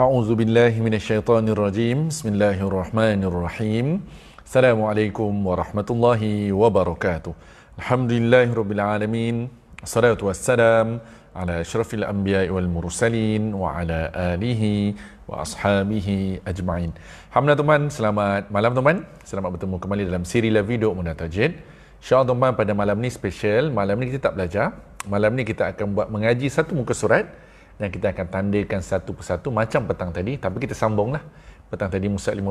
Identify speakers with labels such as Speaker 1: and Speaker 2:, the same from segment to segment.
Speaker 1: A'udzu billahi
Speaker 2: minasyaitonir rajim. Bismillahirrahmanirrahim. Assalamualaikum warahmatullahi wabarakatuh. Alhamdulillahirabbil alamin. Salatu wassalam ala asyrafil anbiya'i wal mursalin wa ala alihi wa ashabihi ajma'in. Hamdalah tuan, selamat malam tuan. Selamat bertemu kembali dalam siri la video munatajid. Syah tuan pada malam ni special. Malam ni kita tak belajar. Malam ni kita akan buat mengaji satu muka surat dan kita akan tandakan satu persatu macam petang tadi tapi kita sambunglah petang tadi musa 15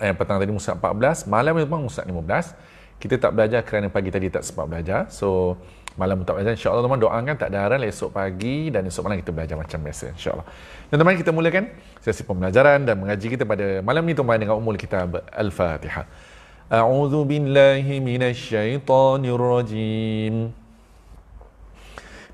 Speaker 2: eh petang tadi musa 14 malam memang musa 15 kita tak belajar kerana pagi tadi tak sempat belajar so malam tak belajar insyaallah tuan-tuan doakan tak ada haran esok pagi dan esok malam kita belajar macam biasa insyaallah dan teman kita mulakan sesi pembelajaran dan mengaji kita pada malam ni tuan-tuan dengan umul kita al-fatihah a'udzu billahi minasy syaithanir rajim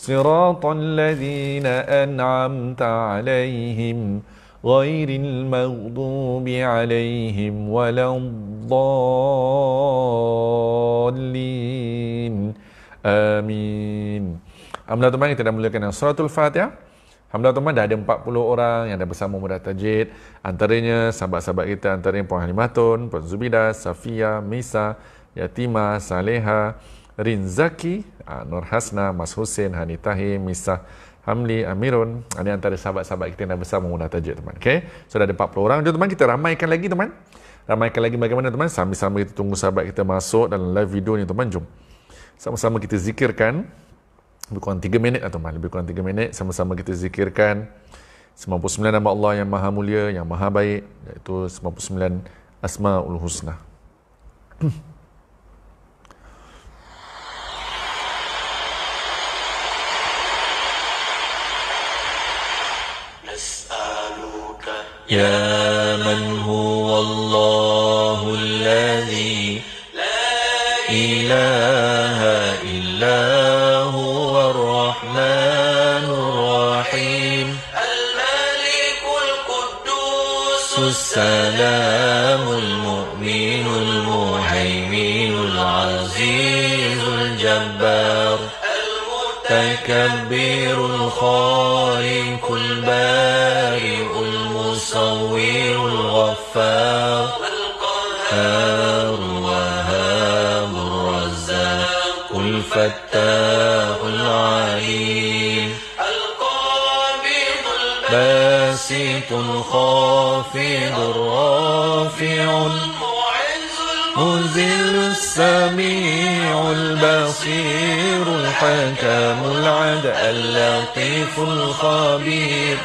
Speaker 2: صراط الذين أنعمت عليهم غير المغضوب عليهم ولا الضالين آمين Alhamdulillah teman kita dah mulakan dengan suratul Fatihah. Alhamdulillah teman dah ada 40 orang yang dah bersama mudah tajid. Antaranya sahabat-sahabat kita antaranya Puan Halimatun, Puan Zubidah, Safiya, Misa, Yatima, Saleha, Rinzaki, uh, ah, Nur Hasna, Mas Hussein, Hani Tahim, Misah Hamli, Amirun. Ini ah, antara sahabat-sahabat kita yang besar mengundah tajuk teman. Okay? Sudah so, ada 40 orang. Jom teman, kita ramaikan lagi teman. Ramaikan lagi bagaimana teman. Sama-sama kita tunggu sahabat kita masuk dalam live video ni teman. Jom. Sama-sama kita zikirkan. Lebih kurang 3 minit lah, teman. Lebih kurang 3 minit. Sama-sama kita zikirkan. 99 nama Allah yang maha mulia, yang maha baik. Iaitu 99 Asma'ul Husna.
Speaker 1: يا من هو الله الذي لا إله إلا هو الرحمن الرحيم الملك القدوس السلام المؤمن المهيمن العزيز الجبار المتكبر الخالق المصور الغفار القهار وهاب الرزاق الفتاح العليم القابض الباسط الخافض الرافع مزل السميع البصير الحكم العدل اللطيف الخبير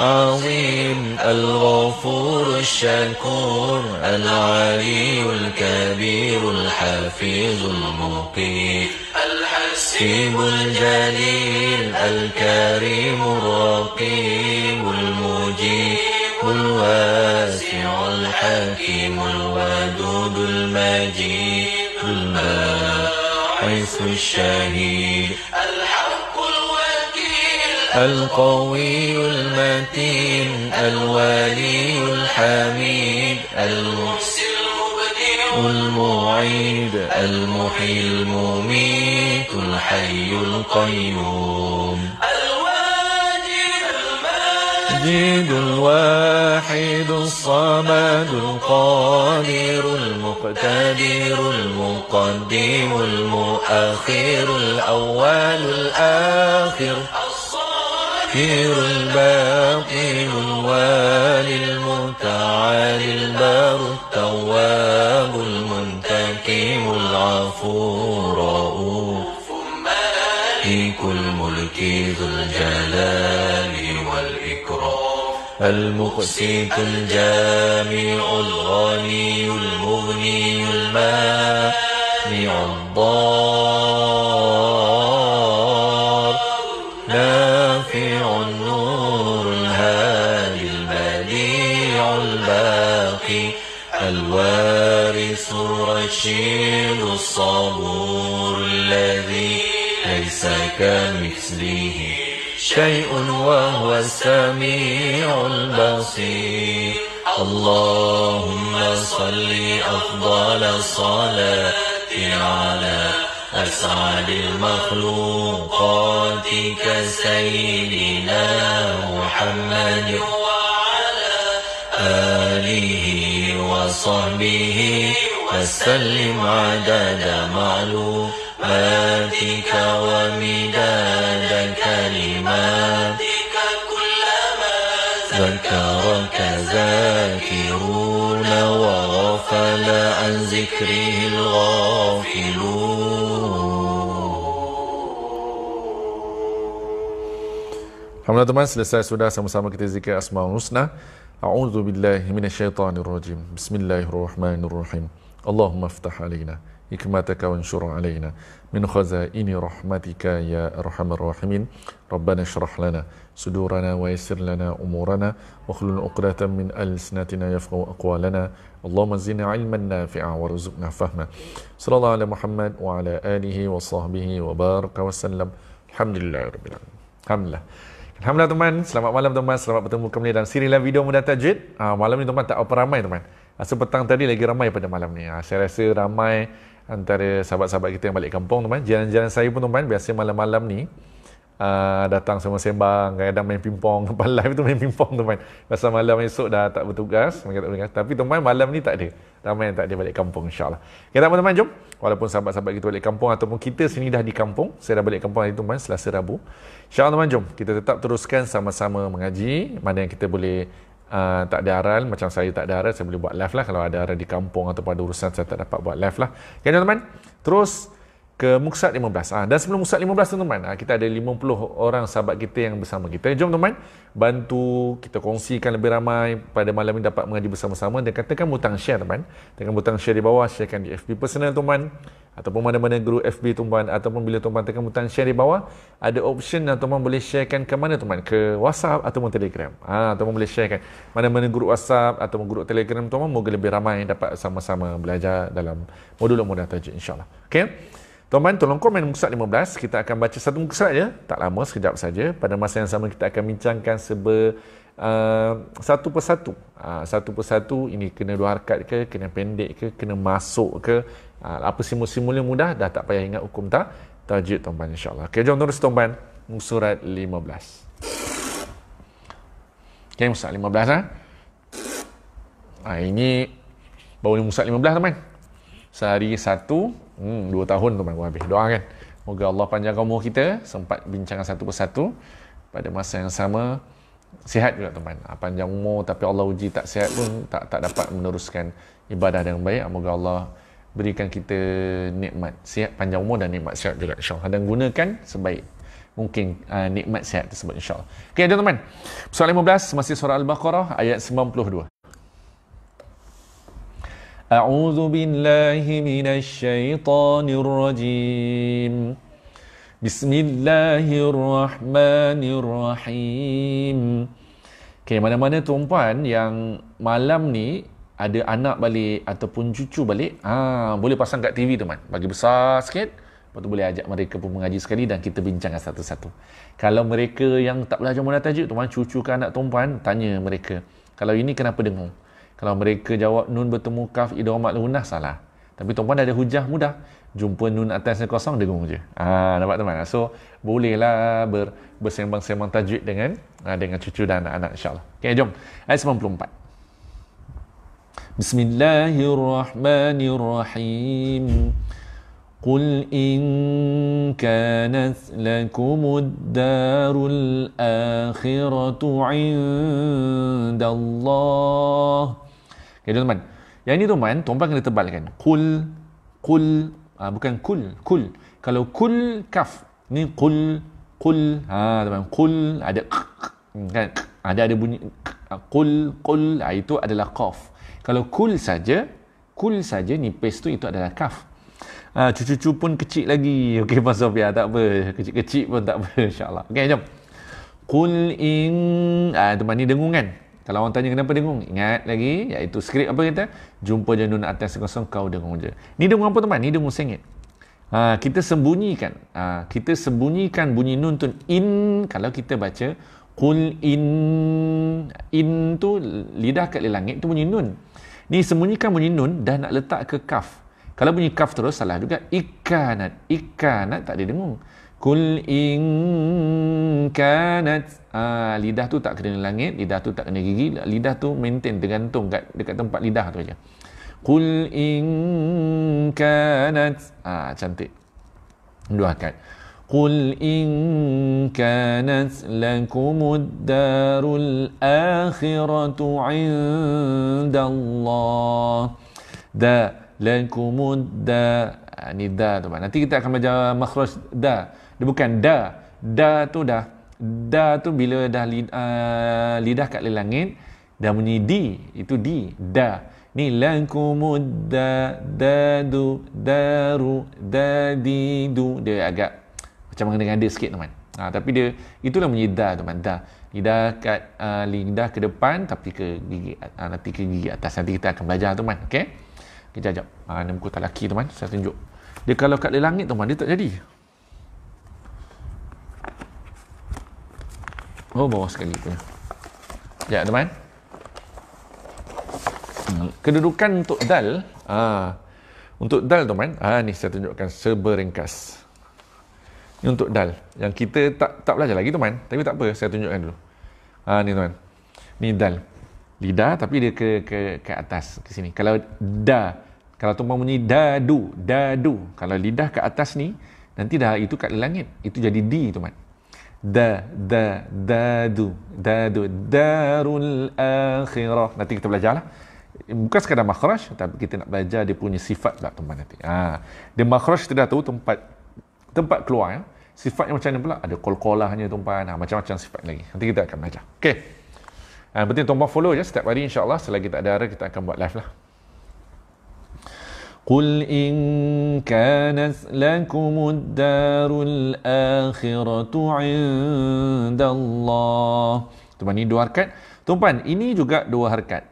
Speaker 1: العظيم الغفور الشكور العلي الكبير الحفيظ المقيم الحسيب الجليل الكريم الرقيب المجيب الواسع الحكيم الودود المجيد الماحث الشهيد القوي المتين الولي الحميد المحسن المعيد المحيي المميت الحي القيوم الواجد الواحد الصمد القادر المقتدر المقدم المؤخر الأول الآخر التطهير الباطل وللمتعالي البار التواب المنتقم العفو رؤوف مالك الملك ذو الجلال والإكرام المقسيط الجامع الغني المغني المانع الضار مثله شيء وهو السميع البصير اللهم صل أفضل الصلاة على أسعد المخلوقات كسيدنا محمد وعلى آله وصحبه وسلم عدد معلوم رحمتك ومداد كلماتك كلما ذكرك ذاكرون وغفل عن ذكره الغافلون
Speaker 2: Alhamdulillah teman, selesai sudah sama-sama kita zikir Asmaul Husna. A'udzu billahi minasyaitonir rajim. Bismillahirrahmanirrahim. Allahumma aftah alaina حكمتك وانشر علينا من خزائن رحمتك يا أرحم الراحمين ربنا اشرح لنا صدورنا ويسر لنا أمورنا واخلل عقدة من ألسنتنا يفقه أقوالنا اللهم زدنا علما نافعا وارزقنا فهما صلى الله على محمد وعلى آله وصحبه وبارك وسلم الحمد لله رب العالمين الحمد لله Alhamdulillah teman, selamat malam teman, selamat bertemu kembali dalam siri dalam video mudah tajwid. Ha, ah, malam ni teman tak apa ramai teman. Rasa ah, petang tadi lagi ramai pada malam ni. Ha, ah, saya rasa ramai antara sahabat-sahabat kita yang balik kampung teman jalan-jalan saya pun teman biasa malam-malam ni uh, datang sama sembang kadang-kadang main pingpong lepas live tu main pingpong teman masa malam esok dah tak bertugas mereka tak bertugas tapi teman malam ni tak ada ramai yang tak ada balik kampung insyaAllah kita tak teman-teman jom walaupun sahabat-sahabat kita balik kampung ataupun kita sini dah di kampung saya dah balik kampung hari tu teman selasa Rabu insyaAllah teman jom kita tetap teruskan sama-sama mengaji mana yang kita boleh Ah, tak ada aral macam saya tak ada aral saya boleh buat live lah kalau ada aral di kampung atau pada urusan saya tak dapat buat live lah ya teman-teman terus ke Muksat 15 ah, dan sebelum Muksat 15 teman-teman ah, kita ada 50 orang sahabat kita yang bersama kita jom teman-teman bantu kita kongsikan lebih ramai pada malam ini dapat mengaji bersama-sama dan katakan butang share teman-teman tekan butang share di bawah sharekan di FB personal teman-teman ataupun mana-mana grup FB tuan ataupun bila tuan tekan butang share di bawah ada option yang lah tuan boleh sharekan ke mana tuan ke WhatsApp ataupun Telegram ha tuan boleh sharekan mana-mana grup WhatsApp ataupun grup Telegram tuan moga lebih ramai dapat sama-sama belajar dalam modul modul tajwid insyaallah okey tuan tolong komen muka surat 15 kita akan baca satu muka surat je tak lama sekejap saja pada masa yang sama kita akan bincangkan sebe uh, satu persatu uh, satu persatu ini kena dua harakat ke kena pendek ke kena masuk ke Ha, apa simul simul yang mudah dah tak payah ingat hukum tak tajwid tuan puan insyaallah okey jom terus tuan puan surat 15 Okay, surat 15 ah ha? ha, ini baru ni surat 15 tuan puan sehari satu hmm dua tahun tuan puan habis doa kan moga Allah panjang umur kita sempat bincangan satu persatu pada masa yang sama sihat juga tuan-tuan. Ha, panjang umur tapi Allah uji tak sihat pun tak tak dapat meneruskan ibadah yang baik. Moga Allah berikan kita nikmat sihat panjang umur dan nikmat sihat juga insyaAllah dan gunakan sebaik mungkin uh, nikmat sihat tersebut insyaAllah ok ada teman soalan 15 masih surah Al-Baqarah ayat 92 أعوذ بالله من الشيطان الرجيم بسم الله الرحمن Okay, mana-mana tuan-puan yang malam ni ada anak balik ataupun cucu balik, ah boleh pasang kat TV teman. Bagi besar sikit. Lepas tu boleh ajak mereka pun mengaji sekali dan kita bincangkan satu-satu. Kalau mereka yang tak belajar mula tajuk, tuan cucu ke anak tumpuan, tanya mereka. Kalau ini kenapa dengung? Kalau mereka jawab nun bertemu kaf idomat lunah, salah. Tapi tumpuan tuan ada hujah mudah. Jumpa nun atasnya kosong, dengung je. Ah, nampak teman? So, bolehlah ber, bersembang-sembang tajwid dengan ha, dengan cucu dan anak-anak insyaAllah. Okay, jom. Ayat 94. Bismillahirrahmanirrahim. الله in, الرحيم قل إن كانت لكم الدار الآخرة عند الله Okay, tuan-tuan. Yang ini tuan-tuan, tuan-tuan kena tebalkan. Kul, kul, ha, ah, bukan kul, kul. Kalau kul, kaf. Ini kul, kul. Ha, tuan-tuan, kul, ada kan? Ada ada bunyi kuk, kul, kul. Ah, itu adalah kaf. Kalau kul saja, kul saja nipis tu itu adalah kaf. Ha, cucu-cucu pun kecil lagi. Okey, Pak Sofia, tak apa. Kecil-kecil pun tak apa, insyaAllah. Okey, jom. Kul in... Ha, ah, teman ni dengung kan? Kalau orang tanya kenapa dengung, ingat lagi. Iaitu skrip apa kita? Jumpa je nun atas kosong, kau dengung je. Ni dengung apa, teman? Ni dengung sengit. Ha, kita sembunyikan. Ha, kita sembunyikan bunyi nun tu in. Kalau kita baca, kul in... In tu lidah kat langit tu bunyi nun. Ni sembunyikan bunyi nun dan nak letak ke kaf. Kalau bunyi kaf terus salah juga. Ikanat. Ikanat tak ada dengung. Kul ingkanat. Aa, ah, lidah tu tak kena langit. Lidah tu tak kena gigi. Lidah tu maintain. Tergantung kat, dekat tempat lidah tu aja. Kul ingkanat. Ah, cantik. Dua akad. قل إن كانت لكم الدار الآخرة عند الله دا لكم الدا يعني دا طبعا nanti kita akan baca makhraj da dia bukan da da tu dah da tu bila dah lidah, lidah kat lelangin dah bunyi di itu di da ni lankumud da dadu daru dadidu dia agak macam dengan dia sikit teman. Ha, tapi dia itulah menyidah teman. Dah lidah kat uh, ah, lidah ke depan tapi ke gigi uh, nanti ke gigi atas nanti kita akan belajar teman. Okey. Kejap jap. Ha uh, nama lelaki teman. Saya tunjuk. Dia kalau kat langit teman dia tak jadi. Oh bawah sekali punya. Ya teman. Hmm, kedudukan untuk dal ah uh, untuk dal teman. Ah uh, ni saya tunjukkan seberingkas. Ni untuk dal Yang kita tak tak belajar lagi tu man Tapi tak apa saya tunjukkan dulu ha, Ni tuan Ni dal Lidah tapi dia ke ke ke atas ke sini Kalau da Kalau tuan bunyi dadu Dadu Kalau lidah ke atas ni Nanti dah itu kat langit Itu jadi di tu man Da da dadu Dadu Darul akhirah Nanti kita belajar lah Bukan sekadar makhraj Tapi kita nak belajar dia punya sifat pula tuan nanti ha. Dia makhraj kita dah tahu tempat tempat keluar ya. Sifatnya macam mana pula? Ada kol-kolahnya tuan-puan. Ha, macam-macam sifat lagi. Nanti kita akan belajar. Okay. Ha, yang penting tuan follow je setiap hari insyaAllah. Selagi tak ada arah kita akan buat live lah. قل إن كانت لكم الدار الآخرة عند الله. Tuan ini dua harkat. Tuan ini juga dua harkat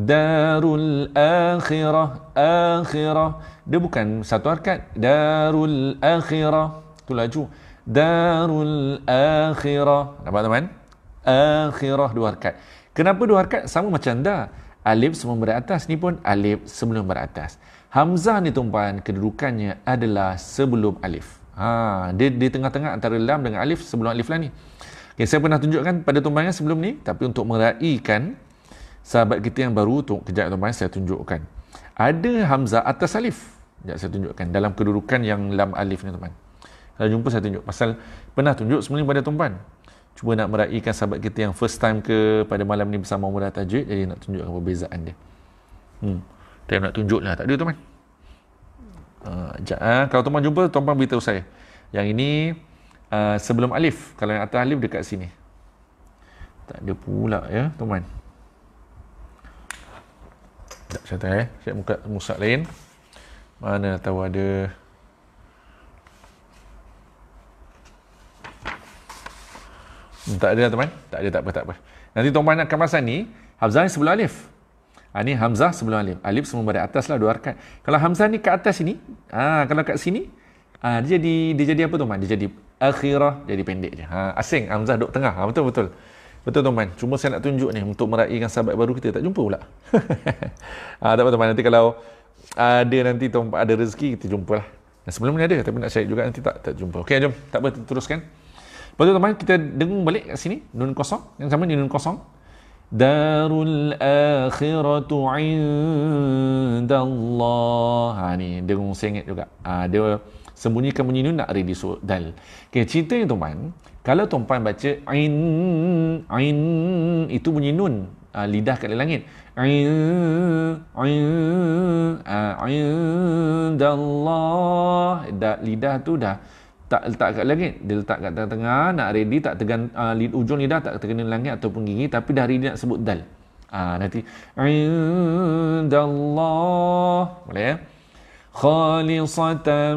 Speaker 2: darul akhirah akhirah dia bukan satu harakat darul akhirah tu laju darul akhirah nampak teman akhirah dua harakat kenapa dua harakat sama macam dah. alif sebelum berat atas ni pun alif sebelum beratas. hamzah ni tumpuan kedudukannya adalah sebelum alif ha dia di tengah-tengah antara lam dengan alif sebelum alif lah ni okay, saya pernah tunjukkan pada tumpangan sebelum ni tapi untuk meraikan sahabat kita yang baru tu kejap tuan saya tunjukkan ada hamzah atas alif kejap ya, saya tunjukkan dalam kedudukan yang lam alif ni tuan kalau jumpa saya tunjuk pasal pernah tunjuk sebelum pada tuan cuba nak meraihkan sahabat kita yang first time ke pada malam ni bersama mula tajwid jadi nak tunjukkan perbezaan dia hmm time nak tunjuk lah tak ada tuan uh, ha, ah. kalau tuan jumpa tuan beritahu saya yang ini uh, sebelum alif kalau yang atas alif dekat sini tak ada pula ya tuan-tuan tak cantik eh. Saya buka musak lain. Mana tahu ada hmm, tak ada lah, teman. Tak ada tak apa tak apa. Nanti tuan-tuan nak kemasan ni, Hamzah ni sebelum alif. Ha, ni Hamzah sebelum Alif. Alif semua berada atas lah dua arkan. Kalau Hamzah ni kat atas sini, ha, kalau kat sini, ha, dia jadi dia jadi apa tuan Mak? Dia jadi akhirah, jadi pendek je. Ha, asing, Hamzah duduk tengah. Ha, betul, betul. Betul tuan-tuan. Cuma saya nak tunjuk ni untuk meraihkan sahabat baru kita. Tak jumpa pula. ah, tak apa tuan-tuan. Nanti kalau ada nanti tuan ada rezeki, kita jumpalah. Nah, sebelum ni ada tapi nak syahid juga nanti tak tak jumpa. Okey, jom. Tak apa, teruskan. Lepas tu tuan-tuan, kita dengung balik kat sini. Nun kosong. Yang sama ni nun kosong. Darul akhiratu inda Allah. Ha, ah, ni dengung sengit juga. Ha, dia sembunyikan bunyi nun nak ready so dal. Okey, cerita ni tuan-tuan. Kalau tuan-puan baca ain ain itu bunyi nun uh, lidah kat langit. Ain ain uh, ah, Allah dah lidah tu dah tak letak kat langit. Dia letak kat tengah-tengah nak ready tak tegan uh, ah, lid, ujung lidah tak terkena langit ataupun gigi tapi dah ready nak sebut dal. uh, nanti ain Allah boleh ya? khalisatan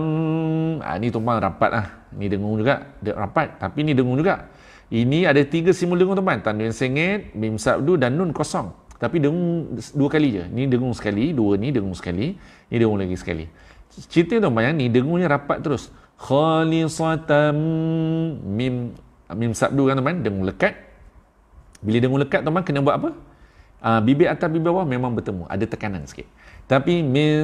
Speaker 2: ha, ni tumpang rapat lah ni dengung juga dia rapat tapi ni dengung juga ini ada tiga simul dengung teman. tuan tanwin sengit mim sabdu dan nun kosong tapi dengung dua kali je ni dengung sekali dua ni dengung sekali ni dengung lagi sekali cerita tuan-tuan ni dengungnya rapat terus khalisatan mim mim sabdu kan teman, tuan dengung lekat bila dengung lekat teman, kena buat apa? uh, bibir atas bibir bawah memang bertemu ada tekanan sikit tapi mil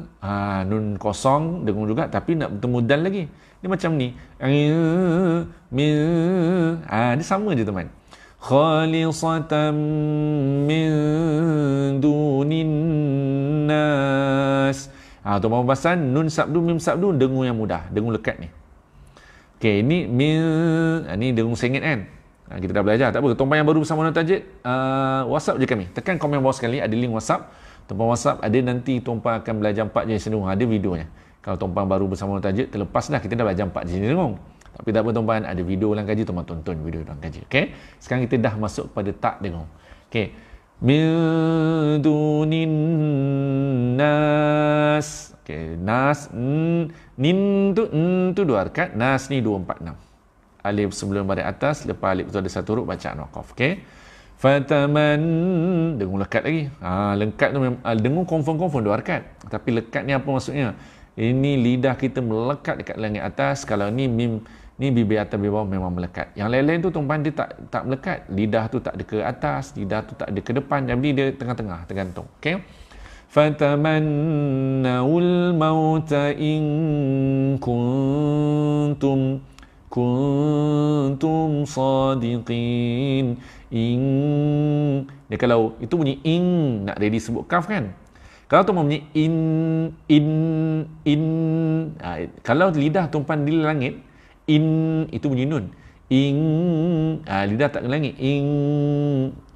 Speaker 2: uh, ah, nun kosong dengung juga tapi nak bertemu dan lagi dia macam ni mil ah uh, dia sama je teman khalisatan min dunin nas ah uh, pembahasan nun sabdu mim sabdu dengung yang mudah dengung lekat ni Okey, ini mil, ini ah, dengung sengit kan? Ha, kita dah belajar. Tak apa. tuan yang baru bersama Nur Tajid, uh, WhatsApp je kami. Tekan komen bawah sekali. Ada link WhatsApp. tuan WhatsApp. Ada nanti tuan akan belajar empat jenis senung. Ada videonya. Kalau tuan baru bersama Nur Tajid, terlepas dah. Kita dah belajar empat jenis senung. Tapi tak apa tuan Ada video ulang kaji. tuan tonton video ulang kaji. Okay? Sekarang kita dah masuk pada tak dengung. Okay. Min dunin nas. Okay. Nas. Nintu Nintu dua harkat. Nas ni dua empat enam alif sebelum baris atas lepas alif tu ada satu huruf bacaan waqaf okey fataman dengung lekat lagi ha lekat tu ah, dengung confirm-confirm dua harakat tapi lekat ni apa maksudnya ini lidah kita melekat dekat langit atas kalau ni mim ni bibir atas bibir bawah memang melekat yang lain-lain tu tumpan dia tak tak melekat lidah tu tak ada ke atas lidah tu tak ada ke depan jadi dia tengah-tengah tergantung okey fatamannaul mauta in kuntum kuntum sadiqin in ya kalau itu bunyi in nak ready sebut kaf kan kalau tu bunyi in in in ha, kalau lidah tumpan di langit in itu bunyi nun Ing ha, lidah tak ke langit ing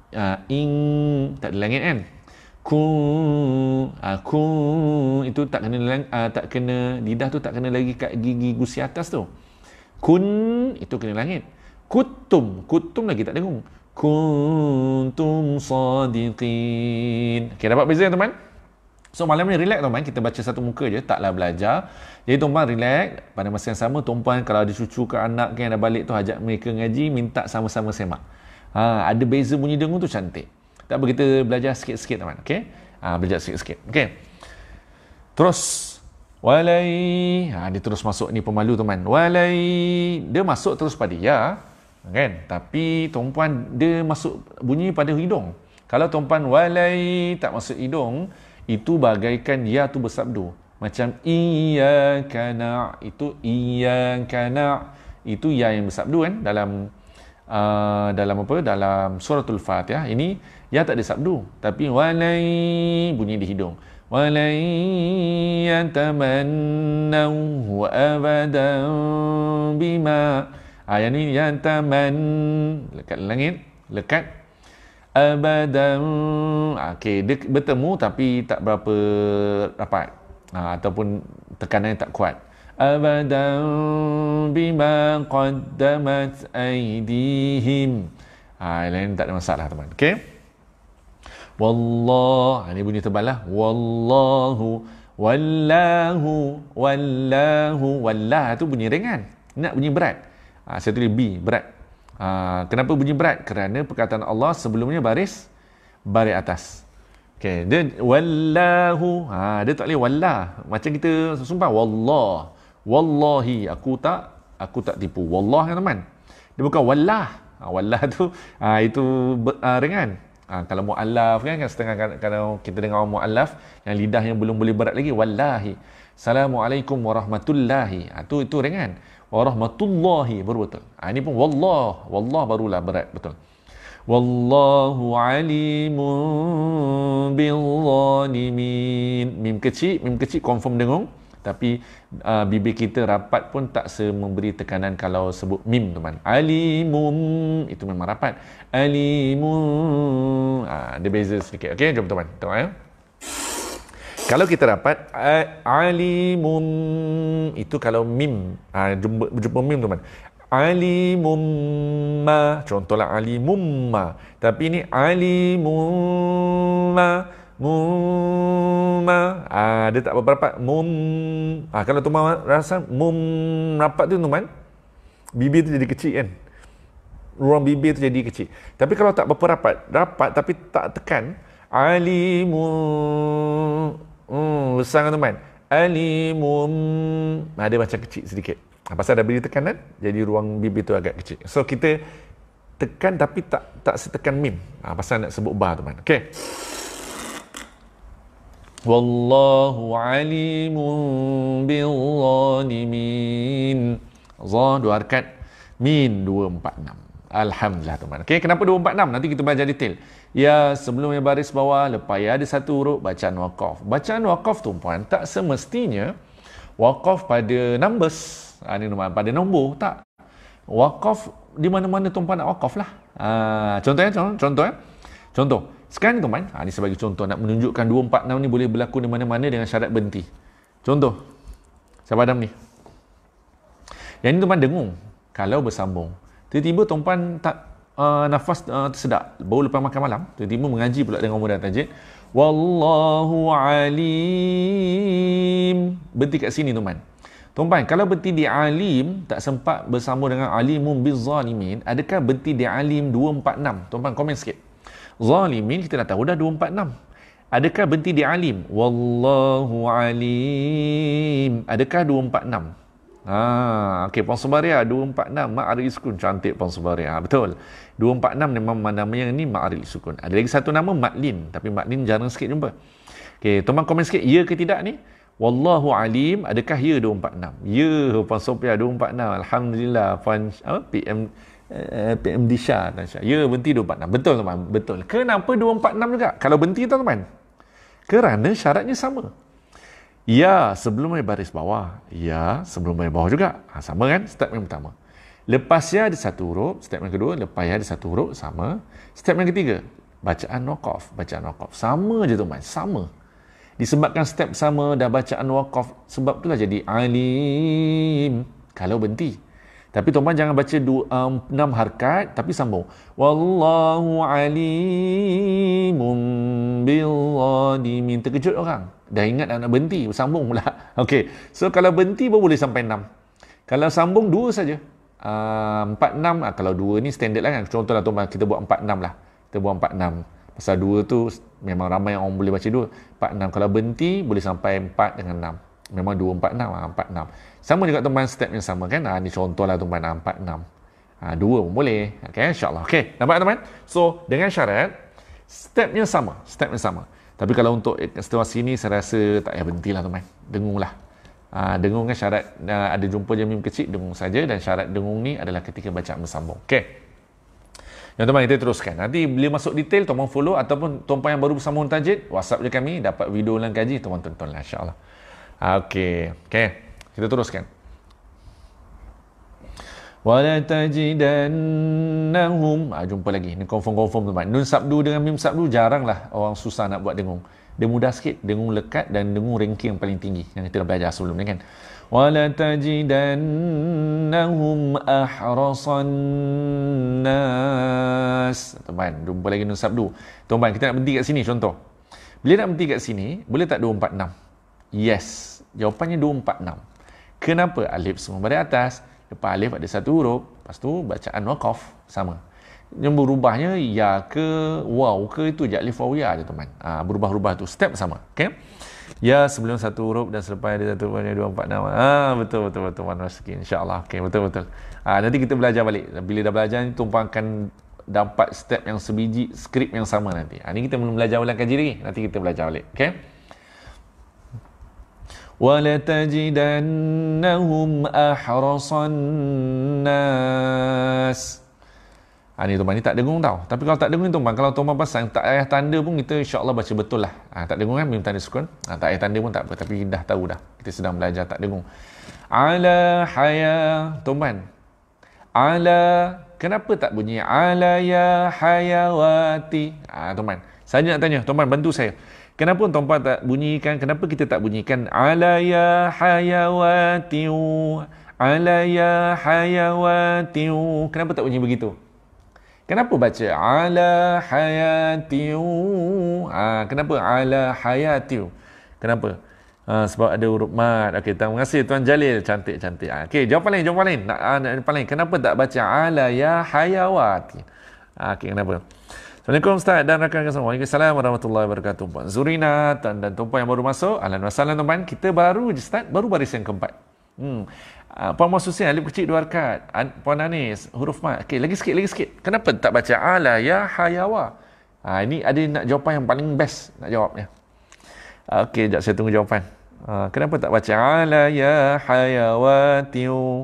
Speaker 2: ha, in tak di langit kan ku aku ha, itu tak kena ha, tak kena lidah tu tak kena lagi kat gigi gusi atas tu Kun itu kena langit. Kutum, kutum lagi tak dengung. Kuntum sadiqin. Okey dapat beza teman? So malam ni relax tuan-tuan, kita baca satu muka je, taklah belajar. Jadi tuan-tuan relax, pada masa yang sama tuan-tuan kalau ada cucu ke anak ke yang dah balik tu ajak mereka ngaji, minta sama-sama semak. Ha, ada beza bunyi dengung tu cantik. Tak begitu belajar sikit-sikit tuan-tuan, okey? Ha, belajar sikit-sikit. Okey. Terus Walai. Ha, dia terus masuk ni pemalu teman. Walai. Dia masuk terus pada ya. Kan? Tapi tuan dia masuk bunyi pada hidung. Kalau tuan walai tak masuk hidung, itu bagaikan ya tu bersabdu. Macam iya kana itu iya kana itu ya yang bersabdu kan dalam uh, dalam apa dalam suratul fatihah ini ya tak ada sabdu tapi walai bunyi di hidung ولن يتمنوه أبدا بما يعني يتمن لكت لنجد لكت أبدا ah, okay, dek bertemu tapi tak berapa rapat ah, ataupun tekanan tak kuat أبدا bima قدمت أيديهم ha, lain tak ada masalah teman okay? Wallah. Ini ah, bunyi tebal lah. Wallahu. Wallahu. Wallahu. Wallah ah, tu bunyi ringan. Nak bunyi berat. Ha, saya tulis B. Berat. Ha, kenapa bunyi berat? Kerana perkataan Allah sebelumnya baris. Baris atas. Okay. Dia wallahu. Ha, dia tak boleh wallah. Macam kita sumpah. Wallah. Wallahi. Aku tak. Aku tak tipu. Wallah kan teman. Dia bukan wallah. Ha, wallah tu. Ha, itu ha, ringan. Ha, kalau mu'allaf kan, kan setengah kan, kalau kita dengar orang mu'allaf yang lidah yang belum boleh berat lagi wallahi assalamualaikum warahmatullahi ha, tu itu ringan warahmatullahi baru betul ha, ini pun wallah wallah barulah berat betul wallahu alimun bil mim kecil mim kecil confirm dengung tapi uh, ah, bibir kita rapat pun tak se-memberi tekanan kalau sebut mim teman alimum itu memang rapat alimum uh, the basis sedikit ok jom teman tengok ya kalau kita rapat alimum itu kalau mim uh, jumpa, jumpa mim teman alimumma contohlah alimumma tapi ini alimumma mumma ha, dia tak berapa rapat mum ha, kalau tu rasa mum rapat tu tuan bibir tu jadi kecil kan ruang bibir tu jadi kecil tapi kalau tak berapa rapat rapat tapi tak tekan alimu hmm, besar kan tuan alimum ha, ah, dia macam kecil sedikit ha, pasal ada beri tekanan jadi ruang bibir tu agak kecil so kita tekan tapi tak tak setekan mim ha, pasal nak sebut bar tuan okey والله عليم بالظالمين arkat min dua empat enam. Alhamdulillah teman. Okey, kenapa dua empat enam? Nanti kita baca detail. Ya, sebelumnya baris bawah, lepas ya ada satu huruf bacaan wakaf. Bacaan wakaf tu puan tak semestinya wakaf pada numbers. Ha, ah, ini pada nombor tak. Wakaf di mana-mana tuan nak wakaf lah. Ha, ah, contohnya, contoh, contoh ya. Contoh. contoh. Sekarang ni tuan-tuan, ha, ni sebagai contoh nak menunjukkan 246 ni boleh berlaku di mana-mana dengan syarat berhenti. Contoh, siapa Adam ni? Yang ni tuan-tuan dengung kalau bersambung. Tiba-tiba tuan-tuan tak uh, nafas uh, tersedak baru lepas makan malam, tiba-tiba mengaji pula dengan mudah tajid. Wallahu alim. Berhenti kat sini tuan-tuan. Tuan-tuan, kalau berhenti di alim, tak sempat bersambung dengan alimun bizalimin, adakah berhenti di alim 246? Tuan-tuan, komen sikit zalimin kita dah tahu dah 246 adakah berhenti di alim wallahu alim adakah 246 Ha, okay, Puan Subariah, 246, aril Sukun. Cantik Puan Subariah, ha, betul. 246 memang nama namanya ni aril Sukun. Ada lagi satu nama, mak lin. Tapi mak lin jarang sikit jumpa. Okay, teman komen sikit, ya ke tidak ni? Wallahu alim, adakah ya 246? Ya, Puan Subariah, 246. Alhamdulillah, Puan apa, PM, Uh, eh, eh, PM Disha Tansha. Ya, berhenti 246. Betul, teman. Betul. Kenapa 246 juga? Kalau berhenti, teman-teman. Kerana syaratnya sama. Ya, sebelum main baris bawah. Ya, sebelum main bawah juga. Ha, sama kan? Step yang pertama. Lepas ya ada satu huruf. Step yang kedua. Lepas ya ada satu huruf. Sama. Step yang ketiga. Bacaan knock-off. Bacaan knock-off. Sama je, teman. Sama. Disebabkan step sama dah bacaan knock-off. Sebab itulah jadi alim. Kalau berhenti. Tapi tuan-tuan jangan baca dua, um, enam harkat tapi sambung. Wallahu alimum bilzalimin. Terkejut orang. Dah ingat nak berhenti. Sambung pula. Okey. So kalau berhenti pun boleh sampai enam. Kalau sambung dua saja. Ah, empat uh, enam. Ah, kalau dua ni standard lah kan. Contohlah tuan-tuan kita buat empat enam lah. Kita buat empat enam. Pasal dua tu memang ramai orang boleh baca dua. Empat enam. Kalau berhenti boleh sampai empat dengan enam. Memang dua empat enam. lah Empat enam. Sama juga tuan-tuan step yang sama kan. Ha, ni contohlah tuan-tuan ha, 4, 6. Ha, 2 pun boleh. Okay, insyaAllah. Okay, nampak tak tuan So, dengan syarat, stepnya sama. Stepnya sama. Tapi kalau untuk setelah sini saya rasa tak payah berhenti lah tuan-tuan. Dengung lah. Ha, dengung dengan syarat ha, ada jumpa jamim kecil, dengung saja. Dan syarat dengung ni adalah ketika baca bersambung. Okay. Ya tuan kita teruskan. Nanti bila masuk detail, teman follow ataupun teman yang baru bersambung tajid, whatsapp je kami, dapat video ulang kaji, tuan-tuan tonton lah, insyaAllah. Okay. Okay. Kita teruskan. Wala tajidannahum. Ah jumpa lagi. Ni confirm-confirm tu. Nun sabdu dengan mim sabdu jaranglah orang susah nak buat dengung. Dia mudah sikit, dengung lekat dan dengung ranking yang paling tinggi yang kita dah belajar sebelum ni kan. Wala tajidannahum ahrasan nas. Tuan, jumpa lagi nun sabdu. Tuan, kita nak berhenti kat sini contoh. Bila nak berhenti kat sini, boleh tak 246? Yes. Jawapannya 246. Kenapa alif semua baris atas, lepas alif ada satu huruf, lepas tu bacaan waqaf sama. Yang berubahnya ya ke waw ke itu je alif waw ya je teman. Ha, ah, berubah-ubah tu step sama. Okay? Ya sebelum satu huruf dan selepas ada satu huruf dua empat nama. Ah, ha, betul betul betul Wan Rasuki insyaAllah. Okay, betul betul. Ha, nanti kita belajar balik. Bila dah belajar ni tumpangkan dapat step yang sebiji skrip yang sama nanti. Ha, kita belum belajar ulang kaji lagi. Nanti kita belajar balik. Okay? ولتجدنهم أحرص الناس Ha, ni tuan-tuan ni tak dengung tau. Tapi kalau tak dengung tuan-tuan, kalau tuan-tuan pasang tak ayah tanda pun kita insyaAllah baca betul lah. Ha, tak dengung kan, minum tanda sukun. Ha, tak ayah tanda pun tak apa. Tapi dah tahu dah. Kita sedang belajar tak dengung. Ala haya, tuan-tuan. Ala, kenapa tak bunyi? Ala ya hayawati. Ha, tuan-tuan. Saya nak tanya, tuan bantu saya. Kenapa tuan tak bunyikan, kenapa kita tak bunyikan alaya hayawatiu alaya hayawatiu. Kenapa tak bunyi begitu? Kenapa baca ala hayatiu? Ha, kenapa ala hayatiu? Kenapa? Ha, sebab ada huruf mad. Okey, terima kasih tuan Jalil cantik-cantik. Ha, Okey, jawapan lain, jawapan lain. Nak, ha, nak jawapan lain. Kenapa tak baca ala ya hayawati? Ha, Okey, kenapa? Assalamualaikum Ustaz dan rakan-rakan semua. Waalaikumsalam warahmatullahi wabarakatuh. Puan Zurina tuan dan tuan-puan yang baru masuk. Alhamdulillah wassalam tuan-puan. Kita baru je start, baru baris yang keempat. Hmm. Ah, Puan Masusin, Alif Kecil Dua Arkad. Puan Anis, huruf mat. Okay, lagi sikit, lagi sikit. Kenapa tak baca? Ala ya hayawa. Ha, ya, ah, ini ada nak jawapan yang paling best nak jawabnya. Ah, okey, sekejap saya tunggu jawapan. Ha, kenapa tak baca? Ala ya hayawatiu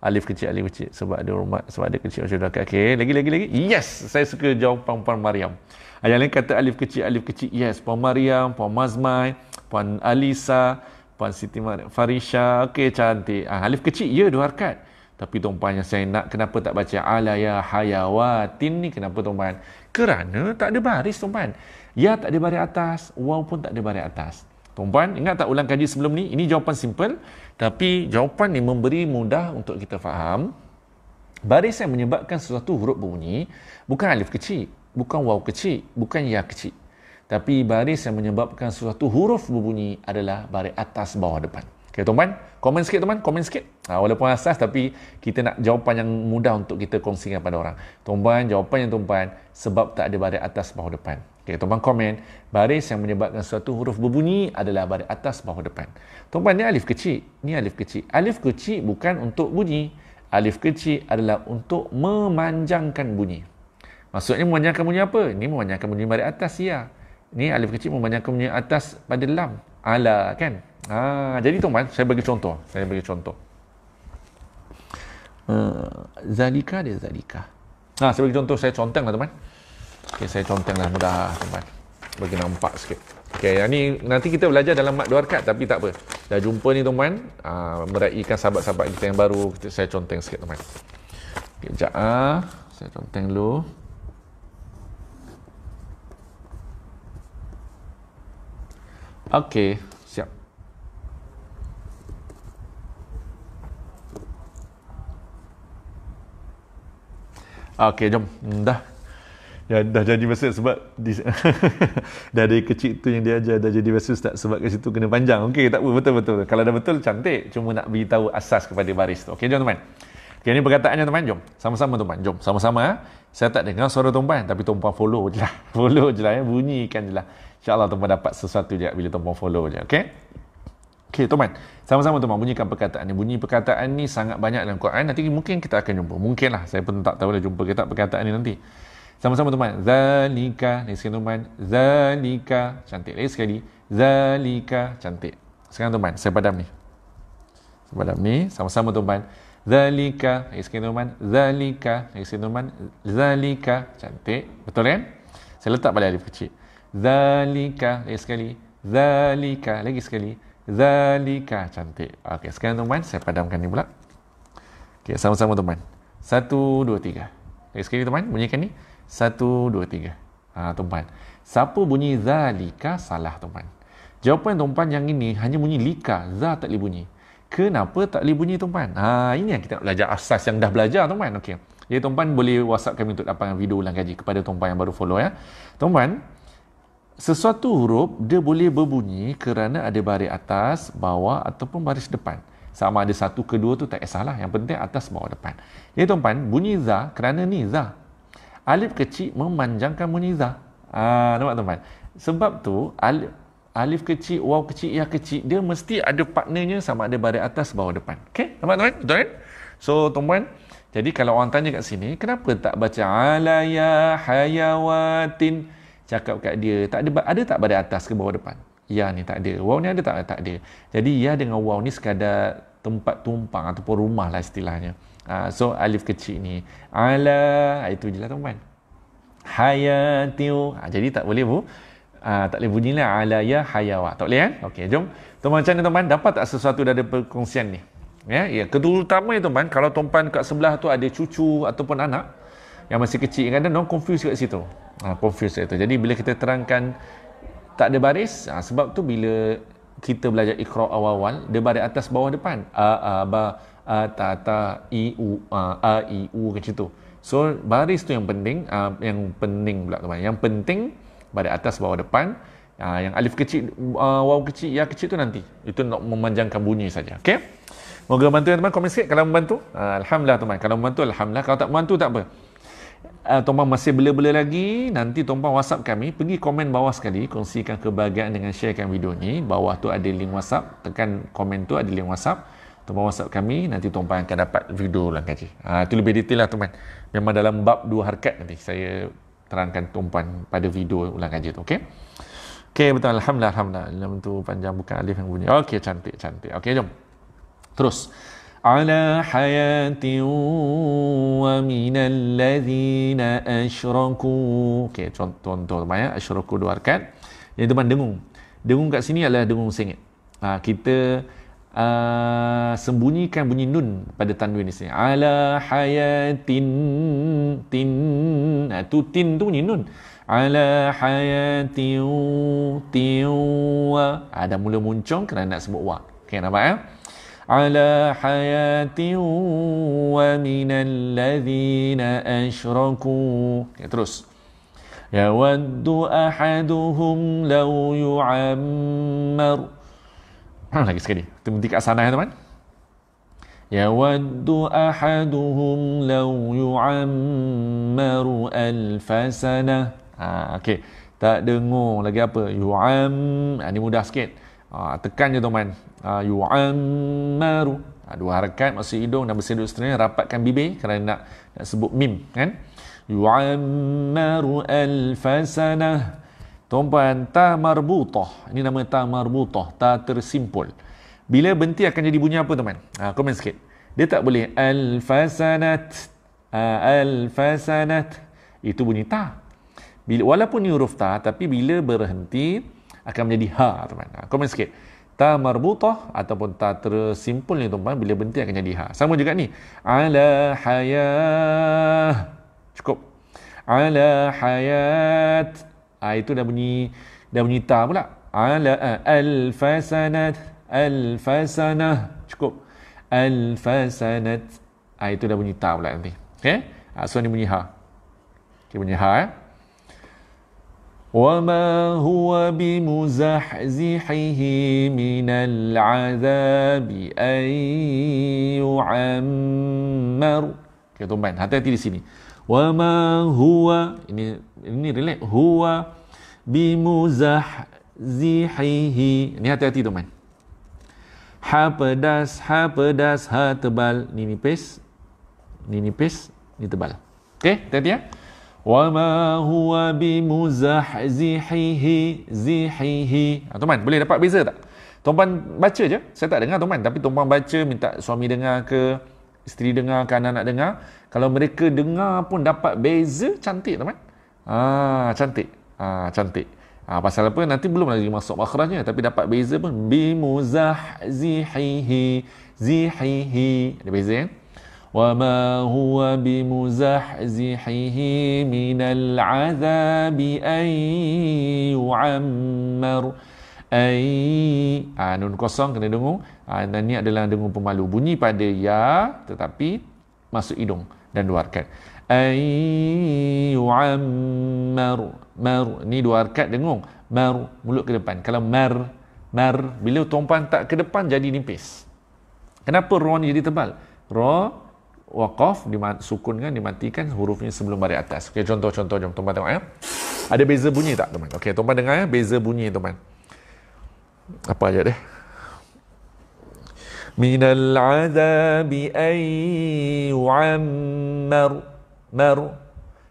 Speaker 2: alif kecil alif kecil sebab dia rumah, sebab dia kecil macam dah okay. lagi lagi lagi yes saya suka jawapan puan Maryam yang lain kata alif kecil alif kecil yes puan Maryam puan Mazmai puan Alisa puan Siti Mar- Farisha okey cantik ah, alif kecil ya dua harkat tapi tuan yang saya nak kenapa tak baca alaya hayawatin ni kenapa tuan kerana tak ada baris tuan ya tak ada baris atas wow pun tak ada baris atas tuan ingat tak ulang kaji sebelum ni ini jawapan simple tapi jawapan ni memberi mudah untuk kita faham baris yang menyebabkan sesuatu huruf berbunyi bukan alif kecil, bukan waw kecil, bukan ya kecil. Tapi baris yang menyebabkan sesuatu huruf berbunyi adalah baris atas bawah depan. Okey, teman? tuan komen sikit tuan-tuan, komen sikit. Ha, walaupun asas tapi kita nak jawapan yang mudah untuk kita kongsikan kepada orang. Teman, tuan jawapan yang teman tuan sebab tak ada baris atas bawah depan. Okey, tuan-tuan komen, baris yang menyebabkan suatu huruf berbunyi adalah baris atas bawah depan. Tuan-tuan, ni alif kecil. Ni alif kecil. Alif kecil bukan untuk bunyi. Alif kecil adalah untuk memanjangkan bunyi. Maksudnya memanjangkan bunyi apa? Ni memanjangkan bunyi baris atas, ya. Ni alif kecil memanjangkan bunyi atas pada lam. Ala, kan? Ha, jadi tuan-tuan, saya bagi contoh. Saya bagi contoh. Eh, Zalika dia Zalika. Ha, saya bagi contoh, saya contang lah tuan-tuan. Okay, saya contohlah mudah teman. Bagi nampak sikit. Okay, yang ni nanti kita belajar dalam mak dua rakat tapi tak apa. Dah jumpa ni teman. Uh, meraihkan sahabat-sahabat kita yang baru. Kita, saya conteng sikit teman. Okay, sekejap. Uh, saya conteng dulu. Okay, siap. Okay, jom. Hmm, dah. Ya, dah jadi masa sebab di, dari kecil tu yang dia ajar dah jadi masa ustaz sebab kat situ kena panjang. Okey, tak apa, betul, betul Kalau dah betul cantik, cuma nak tahu asas kepada baris tu. Okey, jom teman. Okey, ini perkataannya teman jom. Sama-sama teman jom. Sama-sama ha? Saya tak dengar suara tuan tapi tuan follow jelah, Follow jelah lah ya, bunyikan je lah. InsyaAllah tuan dapat sesuatu je bila tuan follow je, okey? Okey, tuan. Sama-sama teman bunyikan perkataan ni. Bunyi perkataan ni sangat banyak dalam Quran. Nanti mungkin kita akan jumpa. Mungkinlah, saya pun tak tahu dah jumpa kita perkataan ni nanti. Sama-sama tuan Zalika. Lagi sekali teman. Zalika. Cantik. Lagi sekali. Zalika. Cantik. Sekarang tuan Saya padam ni. Saya padam ni. Sama-sama tuan Zalika. Lagi sekali tuan Zalika. Lagi sekali tuan Zalika. Cantik. Betul kan? Saya letak balik alif kecil. Zalika. Lagi sekali. Zalika. Lagi sekali. Zalika. Cantik. Okey. Sekarang tuan Saya padamkan ni pula. Okey. Sama-sama tuan Satu, dua, tiga. Lagi sekali teman. Bunyikan ni. Zalika. Satu, dua, tiga. Ha, ah, tumpan. Siapa bunyi za, lika, salah tumpan. Jawapan tumpan yang ini hanya bunyi lika. Za tak boleh bunyi. Kenapa tak boleh bunyi tumpan? Ha, ah, ini yang kita nak belajar asas yang dah belajar tumpan. Okey. Jadi ya, tumpan boleh whatsapp kami untuk dapatkan video ulang gaji kepada tumpan yang baru follow ya. Tumpan, sesuatu huruf dia boleh berbunyi kerana ada baris atas, bawah ataupun baris depan. Sama ada satu, kedua tu tak kisahlah. Yang penting atas, bawah, depan. Jadi ya, tuan-puan, bunyi za kerana ni za alif kecil memanjangkan Muniza. Ah, nampak teman. Sebab tu alif alif kecil, waw kecil, ya kecil, dia mesti ada partnernya sama ada baris atas bawah depan. Okay, Nampak teman? Betul kan? So, tuan-tuan, jadi kalau orang tanya kat sini, kenapa tak baca alaya hayawatin? Cakap kat dia, tak ada, ada tak baris atas ke bawah depan? Ya ni tak ada. Waw ni ada tak? Tak ada. Jadi ya dengan waw ni sekadar tempat tumpang ataupun rumah lah istilahnya. Uh, so alif kecil ni. Ala, ah, itu je lah tuan Hayati. Ha, ah, jadi tak boleh bu. Uh, tak boleh bunyilah ala ya hayawa. Tak boleh kan? Okey, jom. Tuan macam mana tuan dapat tak sesuatu dari perkongsian ni? Ya, yeah, ya. Yeah. Kedua ya tuan-tuan, kalau tuan-tuan kat sebelah tu ada cucu ataupun anak yang masih kecil kan dan no confuse kat situ. Ha, confuse itu. Jadi bila kita terangkan tak ada baris, sebab tu bila kita belajar ikhra awal-awal dia baris atas bawah depan a a ba a ta ta i u a a i u macam tu so baris tu yang penting uh, yang penting pula teman yang penting baris atas bawah depan uh, yang alif kecil uh, waw kecil ya kecil tu nanti itu nak memanjangkan bunyi saja okey moga bantu ya, teman komen sikit kalau membantu uh, alhamdulillah teman kalau membantu alhamdulillah kalau tak membantu tak apa uh, ah, Tuan Puan masih bela-bela lagi Nanti Tuan Puan whatsapp kami Pergi komen bawah sekali Kongsikan kebahagiaan dengan sharekan video ni Bawah tu ada link whatsapp Tekan komen tu ada link whatsapp Tuan Puan whatsapp kami Nanti Tuan Puan akan dapat video ulang kaji ha, ah, Itu lebih detail lah Tuan Puan Memang dalam bab dua harkat nanti Saya terangkan Tuan Puan pada video ulang kaji tu Okay Okay betul Alhamdulillah Alhamdulillah Nama tu panjang bukan alif yang bunyi Okay cantik cantik Okay jom Terus Terus Ala على حياة ومن الذين أشركوا okay, contoh, Maya ya. dua keluarkan yang teman dengung dengung kat sini adalah dengung sengit ha, kita uh, sembunyikan bunyi nun pada tanwin ni sini ala hayatin tin ha, tu tin tu bunyi nun ala hayatin tin wa ada ha, mula muncung kerana nak sebut wa okay, nampak ya eh? على حياه ومن الذين اشركوا يترس ya, يود احدهم لو يعمر lagi sekali tu mesti kat sana ya, teman يود احدهم لو يعمر الف سنه ah okey tak dengar lagi apa yu'am ha, ah, ni mudah sikit Ha, tekan je tu man. Ha, ah, yu'ammaru. Ha, dua harakat maksud hidung dan bersih hidung rapatkan bibir kerana nak, nak sebut mim kan. Yu'ammaru alfasanah. Tuan-puan, ta marbutah. Ini nama ta marbutah. Ta tersimpul. Bila berhenti akan jadi bunyi apa tu man? Ha, komen sikit. Dia tak boleh alfasanat. Ha, alfasanat. Itu bunyi ta. Bila, walaupun ni huruf ta, tapi bila berhenti, akan menjadi ha teman-teman. Ha, komen sikit. Ta marbutah ataupun ta tersimpul ni teman-teman bila berhenti akan jadi ha. Sama juga ni. Ala hayah. Cukup. Ala hayat. Ha, itu dah bunyi dah bunyi ta pula. Ala eh, alfasanat. Alfasanah. Cukup. Alfasanat. Ha, itu dah bunyi ta pula nanti. Okay? Ha, so ni bunyi ha. Okay, bunyi ha eh. وما هو بمزحزحه من العذاب أن يعمر Okay, tuan main. Hati-hati di sini. ini ini relate huwa bimuzah Ini hati-hati tuan main. Ha pedas, ha pedas, ha tebal. Ini nipis. Ini nipis, ini tebal. Okey, وما هو بمزحزحه زحه تومان ah, boleh dapat beza tak tumpang baca je saya tak dengar tumpang tapi tumpang baca minta suami dengar ke isteri dengar ke anak-anak dengar kalau mereka dengar pun dapat beza cantik tumpang ah cantik ah cantik ah pasal apa nanti belum lagi masuk makhrajnya tapi dapat beza pun bimuzahzihihi zihihi ada beza kan ya? وما هو بمزحزحه من العذاب أن يعمر أي نون kosong kena dengung ah, dan ni adalah dengung pemalu bunyi pada ya tetapi masuk hidung dan luarkan أن يعمر مر ni dua harkat dengung mar mulut ke depan kalau mar mar bila tumpuan tak ke depan jadi nipis kenapa ra ni jadi tebal ra waqaf sukun kan dimatikan hurufnya sebelum baris atas. Okey contoh-contoh jom tuan tengok ya. Ada beza bunyi tak teman? Okey tuan dengar ya beza bunyi teman. Apa aja deh. Min al-'adabi ay ammar mar.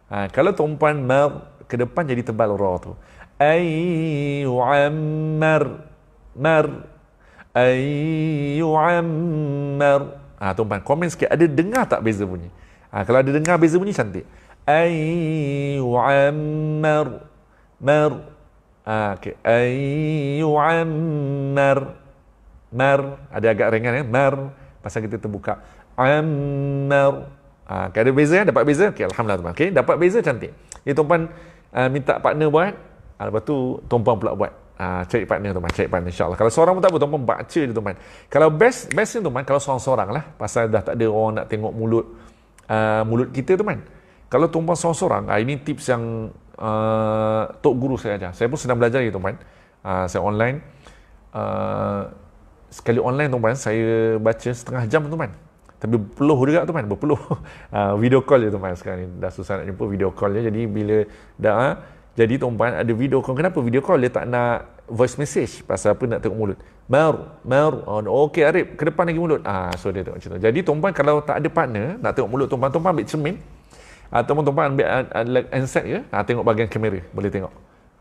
Speaker 2: Ha, kalau tumpuan mar ke depan jadi tebal ra tu. Ay ammar mar. Ay ammar Ha, tuan-puan, komen sikit. Ada dengar tak beza bunyi? Ha, kalau ada dengar beza bunyi, cantik. Ayu'ammar. Mar. Ha, okay. Ayu'ammar. Mar. Ada agak ringan ya. Mar. Pasal kita terbuka. Ammar. Ha, kan ada beza ya? Dapat beza? Okay, Alhamdulillah tuan-puan. Okay, dapat beza, cantik. Jadi tuan-puan uh, minta partner buat. Ha, lepas tu, tuan-puan pula buat. Uh, ah, cari partner tuan-tuan cari partner insyaAllah kalau seorang pun tak apa tuan-tuan baca je tuan-tuan kalau best best ni tu, tuan kalau seorang lah pasal dah tak ada orang nak tengok mulut uh, mulut kita tu, tuan kalau tuan-tuan seorang-seorang uh, ini tips yang uh, Tok Guru saya ajar saya pun sedang belajar je tuan-tuan uh, saya online uh, sekali online tu, tuan saya baca setengah jam tu, tuan tapi berpeluh juga tuan-tuan berpeluh uh, video call je tuan-tuan sekarang ni dah susah nak jumpa video call je jadi bila dah uh, jadi tuan-puan ada video call. Kenapa video call dia tak nak voice message? Pasal apa nak tengok mulut. Mar, mar. Oh, Okey Arif, ke depan lagi mulut. Ah, so dia tengok macam tu. Jadi tuan-puan kalau tak ada partner, nak tengok mulut tuan-puan, tuan-puan ambil cermin. Atau ah, tuan-puan ambil uh, uh, ya. Ah, tengok bahagian kamera, boleh tengok.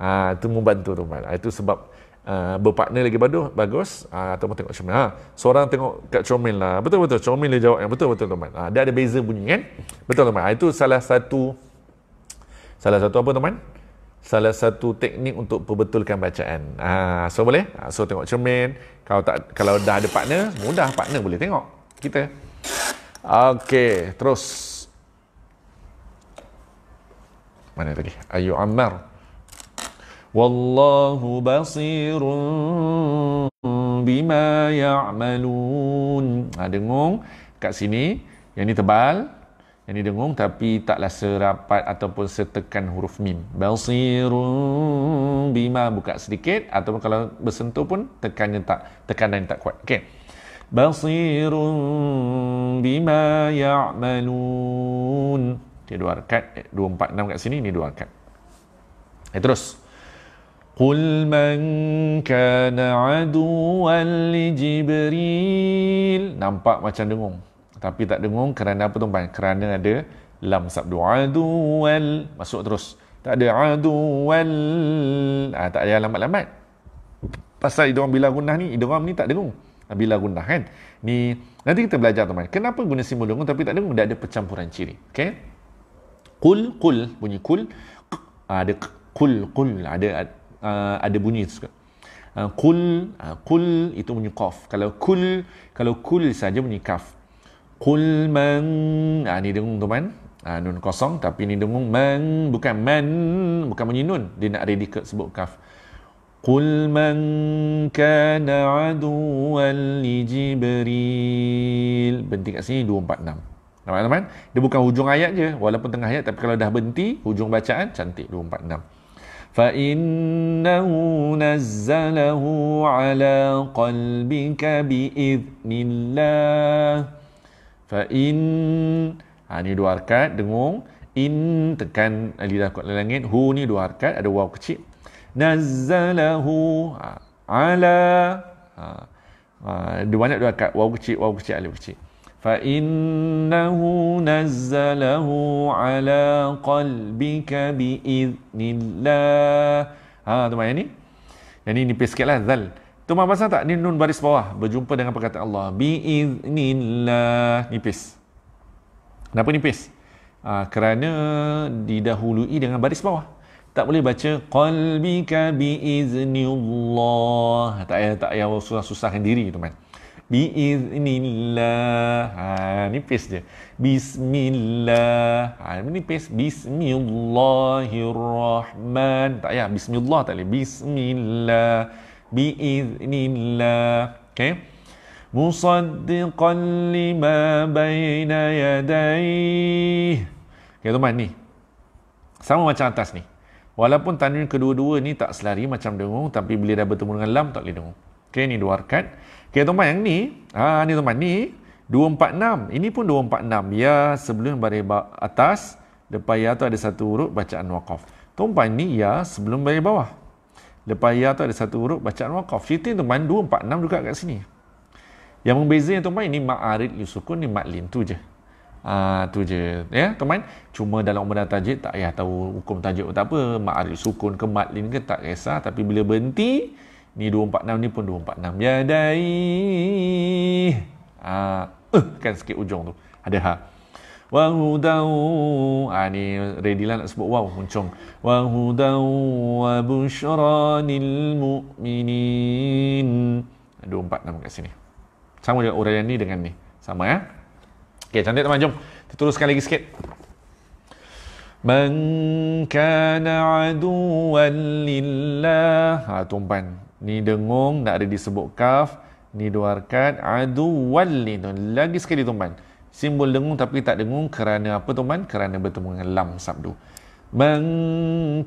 Speaker 2: Ah, itu membantu tuan-puan. itu sebab uh, berpartner lagi bagus, bagus. Ah, tuan tengok cermin. Ha, seorang tengok kat cermin lah. Betul-betul, cermin dia jawab yang betul-betul tuan-puan. Ah, dia ada beza bunyi kan? Betul tuan-puan. itu salah satu, salah satu apa tuan-puan? salah satu teknik untuk perbetulkan bacaan. Ha, so boleh? Ha, so tengok cermin. Kalau tak kalau dah ada partner, mudah partner boleh tengok kita. Okey, terus. Mana tadi? Ayu Ammar. Wallahu basirun bima ya'malun. Ha, dengung kat sini. Yang ni tebal, yang ni dengung tapi taklah serapat ataupun setekan huruf mim. Balsiru bima buka sedikit ataupun kalau bersentuh pun tekannya tak tekanan tak kuat. Okey. Basiru bima ya'malun. Dia dua rekat. Eh, dua empat enam kat sini. Ini dua rekat. Eh, terus. Qul man kana aduwan li Jibril. Nampak macam dengung tapi tak dengung kerana apa tuan-tuan kerana ada lam sabdu aduwal masuk terus tak ada aduwal ah ha, tak ada lambat-lambat pasal idgham bila gunnah ni idgham ni tak dengung bila gunnah kan ni nanti kita belajar tuan kenapa guna simbol dengung tapi tak dengung tak ada percampuran ciri okey kul kul bunyi qul ah, ada kul kul, ada ah, ada bunyi tu suka ah, kul kul itu bunyi kaf. kalau kul kalau kul saja bunyi kaf Kul man ha, Ni dengung tuan ha, ah, Nun kosong Tapi ni dengung Man Bukan man Bukan bunyi nun Dia nak ready ke sebut kaf Kul man kana aduwan li Jibril Berhenti kat sini 246 Nampak teman? Dia bukan hujung ayat je Walaupun tengah ayat Tapi kalau dah berhenti Hujung bacaan Cantik 246 فَإِنَّهُ نَزَّلَهُ عَلَى قَلْبِكَ بِإِذْنِ اللَّهِ Fa in ha, ni dua harakat dengung in tekan lidah kuat langit hu ni dua harakat ada waw kecil nazzalahu ha, ala ha, ha dua banyak dua harakat waw kecil waw kecil alif kecil fa innahu nazzalahu ala qalbika bi idnillah ha tu maknanya ni yang ni nipis sikitlah zal Tuan-tuan pasang tak? Ini nun baris bawah. Berjumpa dengan perkataan Allah. Bi'idnillah. Nipis. Kenapa nipis? Ha, kerana didahului dengan baris bawah. Tak boleh baca qalbika bi'iznillah. Tak payah tak payah susah-susahkan diri tu man. Bi'iznillah. Ha, nipis je. Bismillah. Ha, nipis. Bismillahirrahman. Tak payah. Bismillah tak boleh. Bismillah biiznillah okay musaddiqan lima baina yadai okay teman ni sama macam atas ni walaupun tanwin kedua-dua ni tak selari macam dengung tapi bila dah bertemu dengan lam tak boleh dengung okay ni dua harkat okay teman yang ni ha ni teman ni 246 ini pun 246 ya sebelum baris atas depan ya tu ada satu huruf bacaan waqaf tumpang ni ya sebelum baris bawah Lepas ya tu ada satu huruf bacaan waqaf. Cerita tu empat enam juga kat sini. Yang membeza yang tuan-tuan ni ma'arid yusukun ni matlin tu je. Ah tu je. Ya, tuan-tuan. Cuma dalam umur tajwid tak payah tahu hukum tajwid tak apa. Ma'arid yusukun ke matlin ke tak kisah. Tapi bila berhenti, ni dua empat enam ni pun dua empat enam Ya dai. Ah uh, eh, kan sikit ujung tu. Ada ha wa hudaw ah ni ready lah nak sebut wow muncung wa hudaw wa bushranil mu'minin ada empat nama kat sini sama je uraian ni dengan ni sama ya okey cantik teman jom kita teruskan lagi sikit man kana aduwan lillah ha tumpan ni dengung tak ada disebut kaf ni dua harakat aduwan lillah lagi sekali tumpan simbol dengung tapi tak dengung kerana apa tuan kerana bertemu dengan lam sabdu man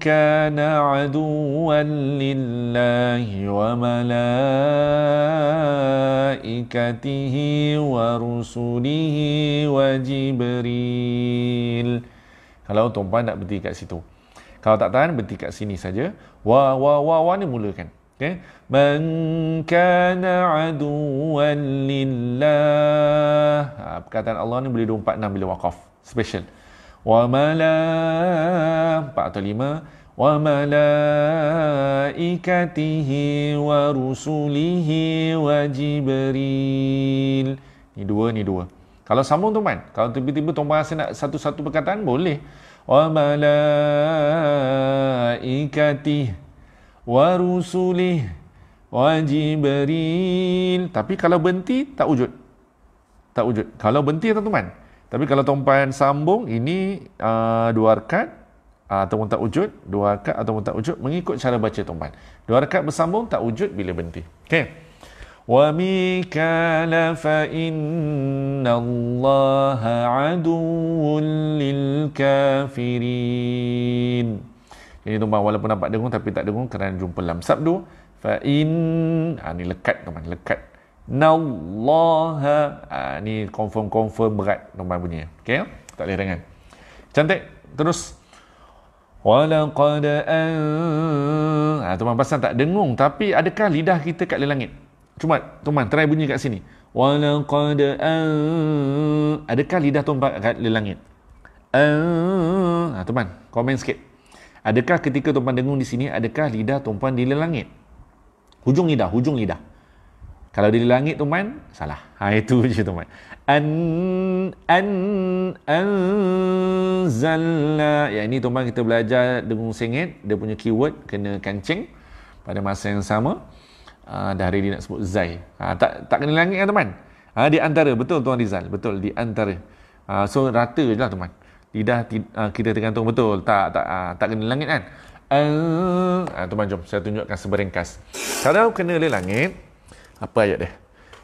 Speaker 2: kana aduwan lillahi wa malaikatihi wa rusulihi wa jibril kalau tuan nak berhenti kat situ kalau tak tahan berhenti kat sini saja wa wa wa wa ni mulakan Okay. Man kana aduwan lillah. Ha, perkataan Allah ni boleh dua 246 bila wakaf. Special. Wa mala 4 atau 5. Wa malaikatihi wa rusulihi wa jibril. Ni dua, ni dua. Kalau sambung tuan-tuan. Kalau tiba-tiba tuan-tuan rasa nak satu-satu perkataan boleh. Wa malaikatihi ورسله وجبريل tapi kalau berhenti tak wujud tak wujud kalau berhenti tuan tuan tapi kalau tuan sambung ini uh, dua rakaat uh, ah, ataupun tak wujud dua rakaat ataupun tak wujud mengikut cara baca tuan dua rakaat bersambung tak wujud bila berhenti okey wa mikala fa inna allaha lil kafirin ini tumpang walaupun nampak dengung tapi tak dengung kerana jumpa lam sabdu. Fa in ha, ni lekat tuan lekat. Nallah ha, ah, ni confirm confirm berat tuan bunyinya. Okey. Tak leh dengan. Cantik. Terus Walaqad an ha, tuan pasal tak dengung tapi adakah lidah kita kat langit? Cuma tuan try bunyi kat sini. Walaqad an adakah lidah tumpah kat langit? Ah ha, tuan komen sikit. Adakah ketika tumpuan dengung di sini, adakah lidah tumpuan di langit? Hujung lidah, hujung lidah. Kalau di langit tuan, salah. Ha, itu je tuan. An, an, an, zalla. Ya, ini tuan kita belajar dengung sengit. Dia punya keyword, kena kancing. Pada masa yang sama. Uh, dah dia nak sebut zai. Ha, tak, tak kena langit kan lah, tuan? Ha, di antara, betul tuan Rizal. Betul, di antara. Uh, so, rata je lah tuan lidah uh, kita tergantung betul tak tak uh, tak kena langit kan uh, ah, ha, tuan jom saya tunjukkan seberingkas kalau kena le langit apa ayat dia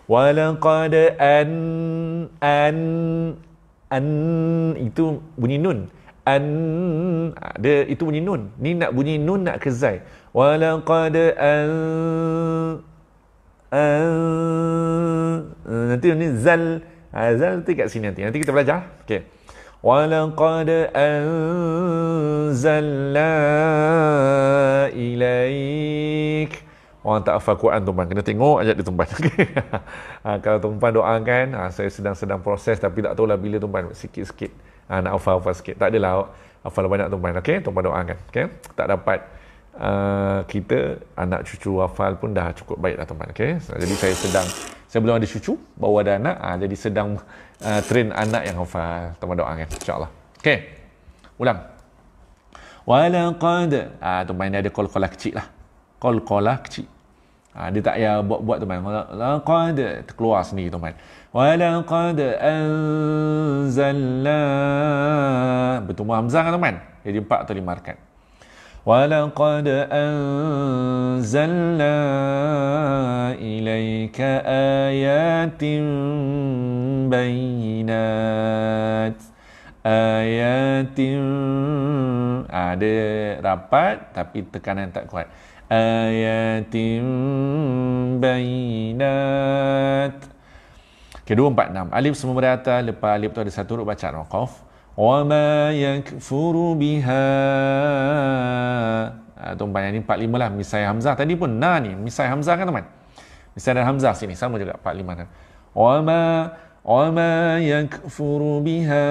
Speaker 2: walaqad an an an itu bunyi nun an ada itu bunyi nun ni nak bunyi nun nak kezai zai walaqad an an nanti ni zal zal nanti kat sini nanti nanti kita belajar okay ولقد أنزلنا إليك Orang tak hafal Quran tumpan. Kena tengok ajak dia tumpan. Okay. Ha, kalau tumpan doakan, ha, saya sedang-sedang proses tapi tak tahulah bila tumpan. Sikit-sikit. Ha, nak hafal-hafal sikit. Tak adalah. Hafal banyak tumpan. Okay? Tumpan doakan. Okay? Tak dapat uh, kita anak cucu hafal pun dah cukup baik lah tumpan. Okay? Jadi saya sedang belum ada cucu baru ada anak ha, jadi sedang uh, train anak yang hafal tambah doa kan insyaallah okey ulang walaqad ha, tu main dia ada qalqalah kecil lah qalqalah kecil ha, dia tak payah buat-buat tu main walaqad terkeluar sendiri tu main walaqad anzalna betul hamzah kan tu main jadi empat atau lima rakaat ولقد أنزلنا إليك آيات بينات آيات ada rapat tapi tekanan tak kuat آيات بينات Kedua, empat, enam. Alif semua berada Lepas alif tu ada satu huruf bacaan. Qaf. وما يكفر بها ah, Tuan banyak ni 4 5 lah misai hamzah tadi pun na ni misai hamzah kan teman misai dan hamzah sini sama juga 4 Lima kan wama wama yakfuru biha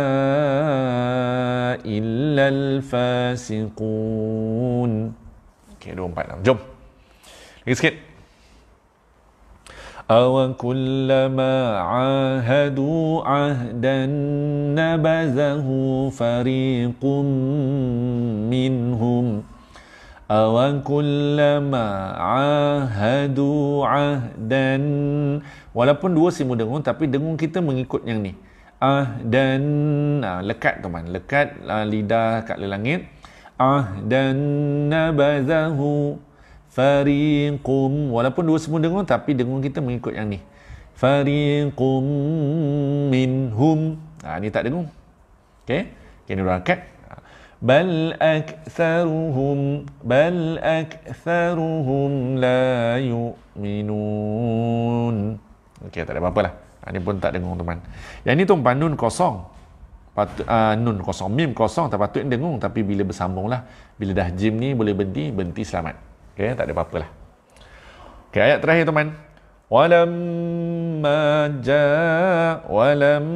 Speaker 2: illa alfasiqun Okay, dua empat enam jom lagi sikit أوكلما عاهدوا عهدا نبذه فريق منهم أوكلما عاهدوا عهدا Walaupun dua simu dengung tapi dengung kita mengikut yang ni. Ah dan ah, lekat teman, lekat ah, lidah kat lelangit. Ah dan nabazahu Fariqum Walaupun dua semua dengung Tapi dengung kita mengikut yang ni Fariqum minhum ha, Ni tak dengung Okay Kena okay, rakat Bal aktharuhum Bal aktharuhum La yu'minun Okay tak ada apa-apa lah ha, Ni pun tak dengung teman Yang ni tu panun kosong Patut, uh, ah, nun kosong, mim kosong tak patut dengung tapi bila bersambung lah bila dah jim ni boleh berhenti, berhenti selamat Okay, tak ada apa-apa lah. Okay, ayat terakhir tu man. Walamma ja' walam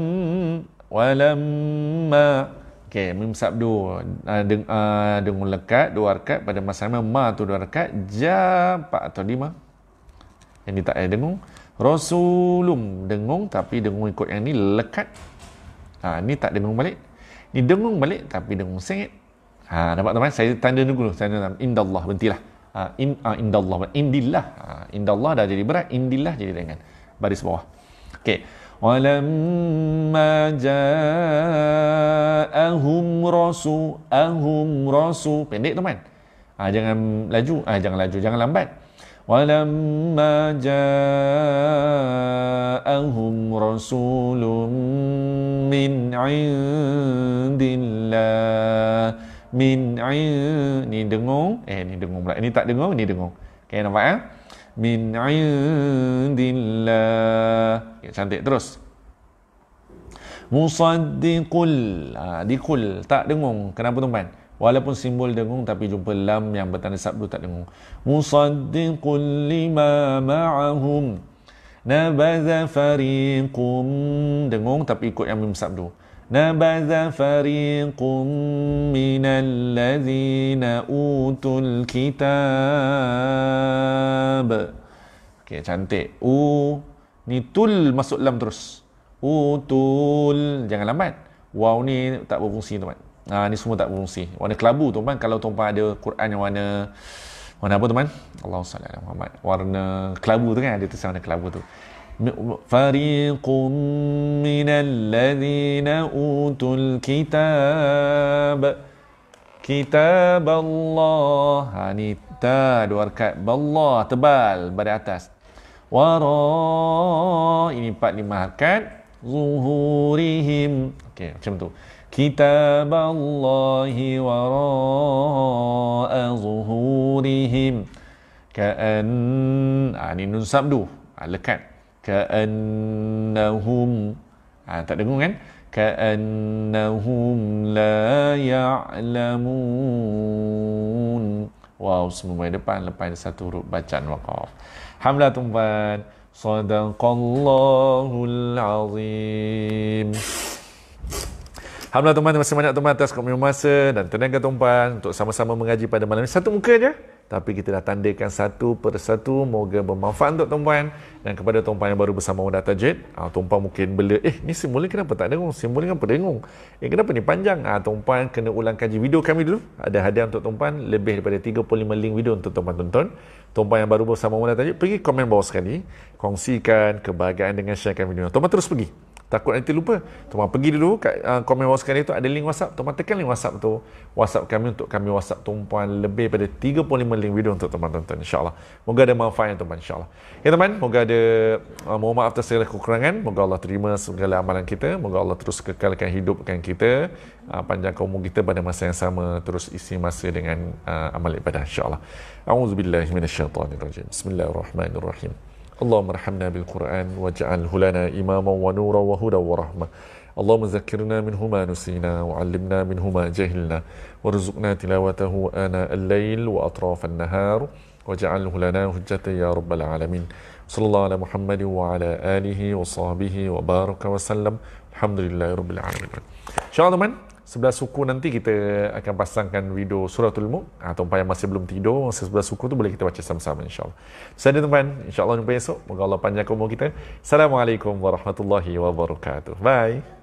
Speaker 2: walamma Okay, mim sabdu ah, deng, uh, ah, dengan lekat, dua rekat pada masa sama ma tu dua rekat ja empat atau lima yang ni tak ada dengung rasulum dengung tapi dengung ikut yang ni lekat Ah, ni tak dengung balik ni dengung balik tapi dengung sengit ha, nampak teman saya tanda dulu tanda dalam indah Allah berhentilah Ah, in uh, indallah indillah uh, indallah dah jadi berat indillah jadi ringan baris bawah okey walamma ja'ahum rasu ahum rasu pendek teman uh, jangan laju uh, jangan laju jangan lambat walamma ja'ahum rasulun min indillah min ni dengung eh ni dengung pula ni tak dengung ni dengung okey nampak ya eh? min indillah ya, cantik terus musaddiqul ha, dikul tak dengung kenapa tuan-tuan Walaupun simbol dengung tapi jumpa lam yang bertanda sabdu tak dengung. Musaddiqul lima ma'ahum. Nabaza fariqum. Dengung tapi ikut yang mim sabdu. نبذ فريق من الذين أوتوا الكتاب Okay, cantik. U ni tul masuk lam terus. U tul. Jangan lambat. Wow ni tak berfungsi tuan. Ha, ni semua tak berfungsi. Warna kelabu tuan. Kalau tuan ada Quran yang warna warna apa tuan? Allah SWT. Warna kelabu tu kan. Ada tersebut warna kelabu tu. فريق من الذين اوتوا الكتاب كتاب الله يعني تا دوار بالله تبال pada atas وراء ini part lima harkat ظهورهم okay, macam tu كتاب الله وراء ظهورهم كأن يعني نسبدو على لكان كأنهم ah, tak dengar kan كأنهم la يعلمون wow semua yang depan lepas satu huruf bacaan waqaf alhamdulillah tuan-tuan صدق الله Alhamdulillah tuan-tuan terima kasih banyak tuan-tuan atas komitmen masa dan tenaga tuan-tuan untuk sama-sama mengaji pada malam ini satu muka je tapi kita dah tandakan satu per satu moga bermanfaat untuk tuan-tuan dan kepada tuan-tuan yang baru bersama Wadah Tajid ah, tuan-tuan mungkin bela eh ni simbol ni kenapa tak dengung simbol ni kenapa dengung eh kenapa ni panjang ah, tuan-tuan kena ulang kaji video kami dulu ada hadiah untuk tuan-tuan lebih daripada 35 link video untuk tuan-tuan tonton tuan-tuan yang baru bersama Wadah Tajid pergi komen bawah sekali kongsikan kebahagiaan dengan sharekan video tuan-tuan terus pergi Takut nanti lupa. Tuan pergi dulu kat uh, komen bawah sekarang tu ada link WhatsApp. Tuan tekan link WhatsApp tu. WhatsApp kami untuk kami WhatsApp tuan lebih pada 35 link video untuk tuan tonton insya-Allah. Moga ada manfaat tuan insya-Allah. Ya okay, tuan, moga ada uh, mohon maaf atas segala kekurangan. Moga Allah terima segala amalan kita. Moga Allah terus kekalkan hidupkan kita. Uh, panjang umur kita pada masa yang sama terus isi masa dengan uh, amal ibadah insya-Allah. A'udzubillahi minasyaitonirrajim. Bismillahirrahmanirrahim. اللهم ارحمنا بالقرآن واجعله لنا إماما ونورا وهدى ورحمة اللهم ذكرنا منه ما نسينا وعلمنا منه ما جهلنا وارزقنا تلاوته آناء الليل وأطراف النهار واجعله لنا هجة يا رب العالمين صلى الله على محمد وعلى آله وصحبه وبارك وسلم الحمد لله رب العالمين شاء الله من sebelah suku nanti kita akan pasangkan video suratul mulk atau ah, umpama yang masih belum tidur masa sebelah suku tu boleh kita baca sama-sama insyaallah. Saya dan teman insyaallah jumpa esok. Moga Allah panjangkan umur kita. Assalamualaikum warahmatullahi wabarakatuh. Bye.